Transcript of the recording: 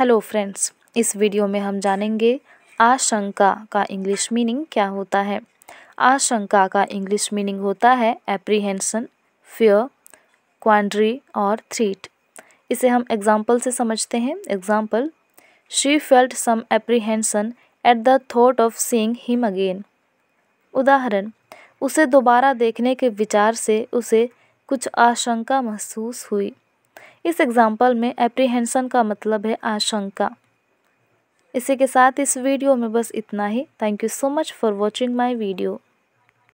hello friends इस video में हम जानेंगे आशंका का इंग्लिश मीनिंग क्या होता है आशंका का इंग्लिश मीनिंग होता है एप्रीहेंसन फियर क्वान्ड्री और थ्रीट इसे हम एग्जाम्पल से समझते हैं example she felt some apprehension at the thought of seeing him again उदाहरण उसे दोबारा देखने के विचार से उसे कुछ आशंका महसूस हुई इस एग्जाम्पल में एप्रीहेंशन का मतलब है आशंका इसी के साथ इस वीडियो में बस इतना ही thank you so much for watching my video